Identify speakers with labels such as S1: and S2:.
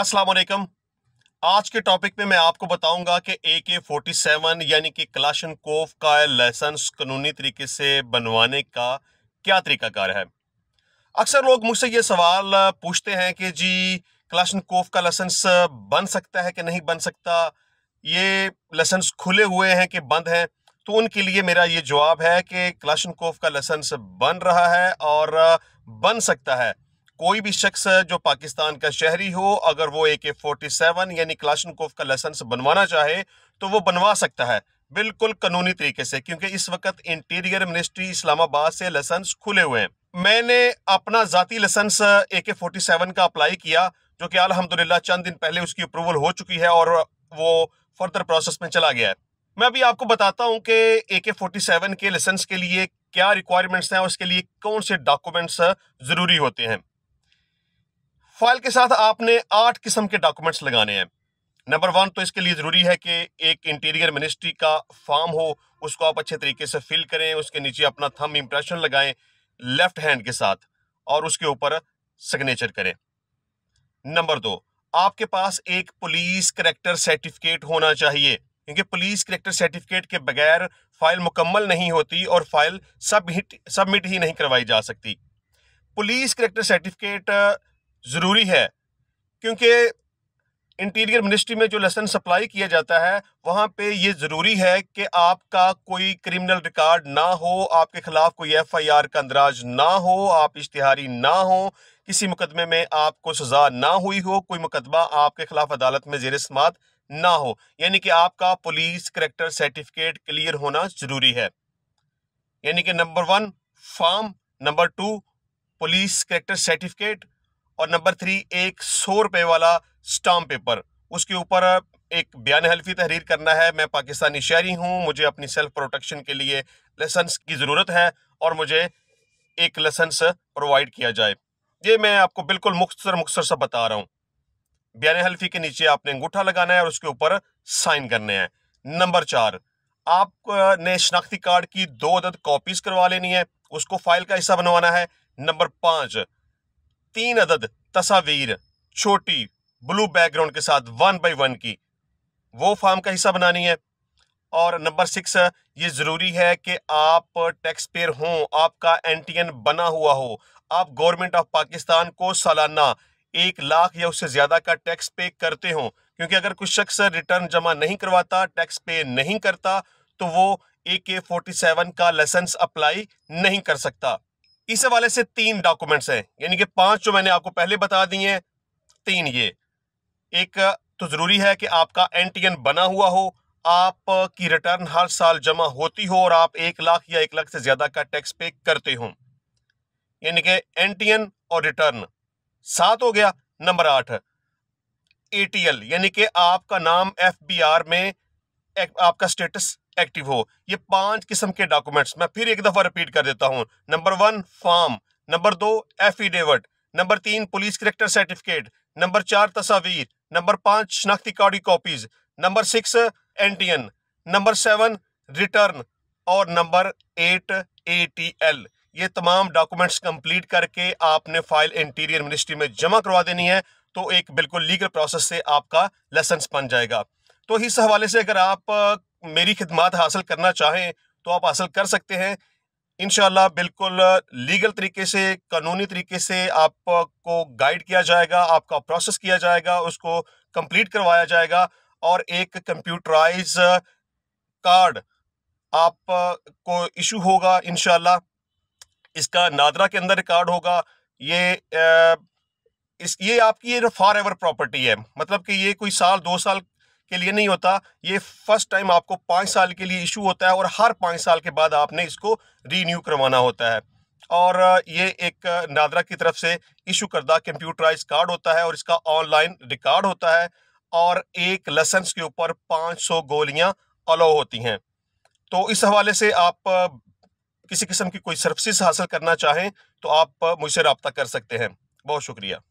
S1: अस्सलाम वालेकुम आज के टॉपिक में मैं आपको बताऊंगा कि ए के फोर्टी सेवन यानी कि क्लाशन कोफ का लाइसेंस कानूनी तरीके से बनवाने का क्या तरीकाकार है अक्सर लोग मुझसे ये सवाल पूछते हैं कि जी क्लाशन कोफ का लाइसेंस बन सकता है कि नहीं बन सकता ये लाइसेंस खुले हुए हैं कि बंद हैं तो उनके लिए मेरा ये जवाब है कि क्लाशन कोफ का लाइसेंस बन रहा है और बन सकता है कोई भी शख्स जो पाकिस्तान का शहरी हो अगर वो ए के फोर्टी सेवन यानी क्लाशनकोफ का लाइसेंस बनवाना चाहे तो वो बनवा सकता है बिल्कुल कानूनी तरीके से क्योंकि इस वक्त इंटीरियर मिनिस्ट्री इस्लामाबाद से लाइसेंस खुले हुए हैं मैंने अपना जाती लाइसेंस ए के फोर्टी सेवन का अप्लाई किया जो कि अलहमदिल्ला चंद दिन पहले उसकी अप्रूवल हो चुकी है और वो फर्दर प्रोसेस में चला गया है मैं अभी आपको बताता हूं कि ए के फोर्टी सेवन के लाइसेंस के लिए क्या रिक्वायरमेंट्स हैं और उसके लिए कौन से डॉक्यूमेंट्स ज़रूरी होते हैं फाइल के साथ आपने आठ किस्म के डॉक्यूमेंट्स लगाने हैं नंबर वन तो इसके लिए ज़रूरी है कि एक इंटीरियर मिनिस्ट्री का फॉर्म हो उसको आप अच्छे तरीके से फिल करें उसके नीचे अपना थम इम्प्रेशन लगाएं लेफ्ट हैंड के साथ और उसके ऊपर सिग्नेचर करें नंबर दो आपके पास एक पुलिस करेक्टर सर्टिफिकेट होना चाहिए क्योंकि पुलिस करेक्टर सर्टिफिकेट के बगैर फाइल मुकम्मल नहीं होती और फाइल सबमिट सबमिट ही नहीं करवाई जा सकती पुलिस करेक्टर सर्टिफिकेट ज़रूरी है क्योंकि इंटीरियर मिनिस्ट्री में जो लसन सप्लाई किया जाता है वहाँ पे ये ज़रूरी है कि आपका कोई क्रिमिनल रिकॉर्ड ना हो आपके ख़िलाफ़ कोई एफआईआर का अंदराज ना हो आप इश्तिहारी ना हो किसी मुकदमे में आपको सज़ा ना हुई हो कोई मुकदमा आपके ख़िलाफ़ अदालत में जेर समात ना हो यानी कि आपका पुलिस करेक्टर सर्टिफिकेट क्लियर होना ज़रूरी है यानी कि number one form number two police character certificate और नंबर थ्री एक सौ रुपए वाला स्टाम्प पेपर उसके ऊपर एक बयान हल्फी तहरीर करना है मैं पाकिस्तानी शहरी हूँ मुझे अपनी सेल्फ प्रोटेक्शन के लिए लाइसेंस की ज़रूरत है और मुझे एक लाइसेंस प्रोवाइड किया जाए ये मैं आपको बिल्कुल मुख्तर मुख्तर सा बता रहा हूँ बयान हल्फी के नीचे आपने अंगूठा लगाना है और उसके ऊपर साइन करने हैं नंबर चार आपने शनाख्ती कार्ड की दो अदद कॉपीज करवा लेनी है उसको फाइल का हिस्सा बनवाना है नंबर पाँच तीन अदद तस्वीर छोटी ब्लू बैकग्राउंड के साथ वन बाई वन की वो फार्म का हिस्सा बनानी है और नंबर सिक्स ये ज़रूरी है कि आप टैक्स पेयर हों आपका एनटीएन बना हुआ हो आप गवर्नमेंट ऑफ पाकिस्तान को सालाना एक लाख या उससे ज़्यादा का टैक्स पे करते हो क्योंकि अगर कुछ शख्स रिटर्न जमा नहीं करवाता टैक्स पे नहीं करता तो वो ए के फोर्टी सेवन का लाइसेंस अप्लाई नहीं कर सकता इस हवाले से तीन डॉक्यूमेंट्स हैं यानी कि पांच जो मैंने आपको पहले बता दिए हैं तीन ये एक तो ज़रूरी है कि आपका एन बना हुआ हो आपकी रिटर्न हर साल जमा होती हो और आप एक लाख या एक लाख से ज़्यादा का टैक्स पे करते हो यानी कि एन और रिटर्न सात हो गया नंबर आठ ए यानी कि आपका नाम एफ में एक, आपका स्टेटस एक्टिव हो ये पांच किस्म के डॉक्यूमेंट्स मैं फिर एक दफा रिपीट कर देता हूं नंबर वन फॉर्म नंबर दो एफिडेविट नंबर तीन पुलिस करेक्टर सर्टिफिकेट नंबर चार तस्वीर नंबर पांच शनाख्ती कार्ड की copies number six NTN number seven return और नंबर एट एटीएल ये तमाम डॉक्यूमेंट्स कंप्लीट करके आपने फाइल इंटीरियर मिनिस्ट्री में जमा करवा देनी है तो एक बिल्कुल लीगल प्रोसेस से आपका लाइसेंस बन जाएगा तो इस हवाले से अगर आप मेरी खिदमत हासिल करना चाहें तो आप हासिल कर सकते हैं इन बिल्कुल लीगल तरीके से कानूनी तरीके से आपको गाइड किया जाएगा आपका प्रोसेस किया जाएगा उसको कंप्लीट करवाया जाएगा और एक कंप्यूटराइज कार्ड आप को इशू होगा इन इसका नादरा के अंदर रिकॉर्ड होगा ये इस ये आपकी ये फॉर एवर प्रॉपर्टी है मतलब कि ये कोई साल दो साल के लिए नहीं होता ये फर्स्ट टाइम आपको पाँच साल के लिए इशू होता है और हर पाँच साल के बाद आपने इसको रीन्यू करवाना होता है और ये एक नादरा की तरफ से इशू करदा कंप्यूटराइज कार्ड होता है और इसका ऑनलाइन रिकॉर्ड होता है और एक लसन्स के ऊपर 500 गोलियां अलाउ होती हैं तो इस हवाले से आप किसी किस्म की कोई सर्विस हासिल करना चाहें तो आप मुझसे रबता कर सकते हैं बहुत शुक्रिया